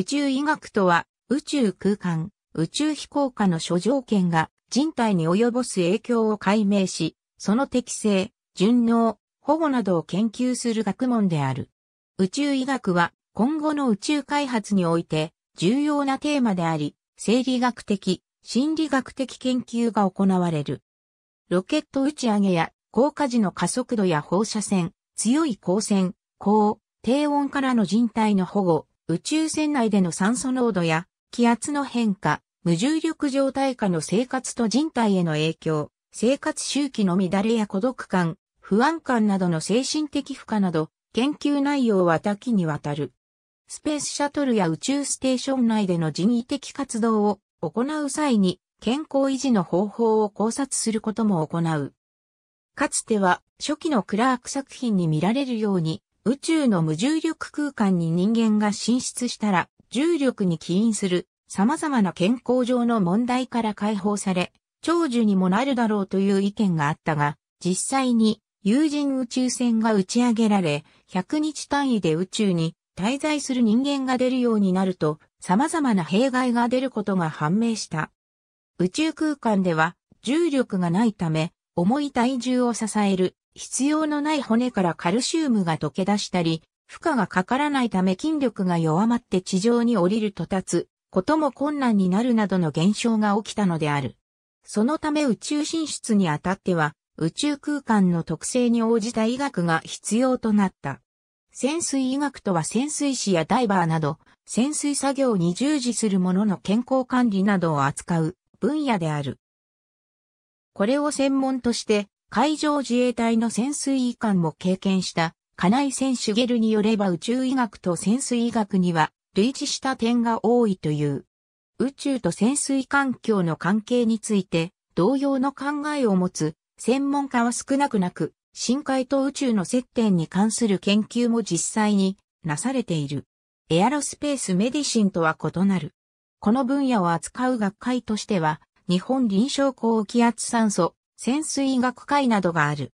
宇宙医学とは、宇宙空間、宇宙飛行下の諸条件が人体に及ぼす影響を解明し、その適性、順応、保護などを研究する学問である。宇宙医学は今後の宇宙開発において重要なテーマであり、生理学的、心理学的研究が行われる。ロケット打ち上げや降下時の加速度や放射線、強い光線、高、低温からの人体の保護、宇宙船内での酸素濃度や気圧の変化、無重力状態下の生活と人体への影響、生活周期の乱れや孤独感、不安感などの精神的負荷など、研究内容は多岐にわたる。スペースシャトルや宇宙ステーション内での人為的活動を行う際に、健康維持の方法を考察することも行う。かつては初期のクラーク作品に見られるように、宇宙の無重力空間に人間が進出したら、重力に起因する様々な健康上の問題から解放され、長寿にもなるだろうという意見があったが、実際に有人宇宙船が打ち上げられ、100日単位で宇宙に滞在する人間が出るようになると、様々な弊害が出ることが判明した。宇宙空間では重力がないため、重い体重を支える必要のない骨からカルシウムが溶け出したり、負荷がかからないため筋力が弱まって地上に降りると立つことも困難になるなどの現象が起きたのである。そのため宇宙進出にあたっては、宇宙空間の特性に応じた医学が必要となった。潜水医学とは潜水士やダイバーなど、潜水作業に従事する者の健康管理などを扱う分野である。これを専門として海上自衛隊の潜水医官も経験した金井選手ゲルによれば宇宙医学と潜水医学には類似した点が多いという。宇宙と潜水環境の関係について同様の考えを持つ専門家は少なくなく、深海と宇宙の接点に関する研究も実際になされている。エアロスペースメディシンとは異なる。この分野を扱う学会としては、日本臨床高気圧酸素潜水学会などがある。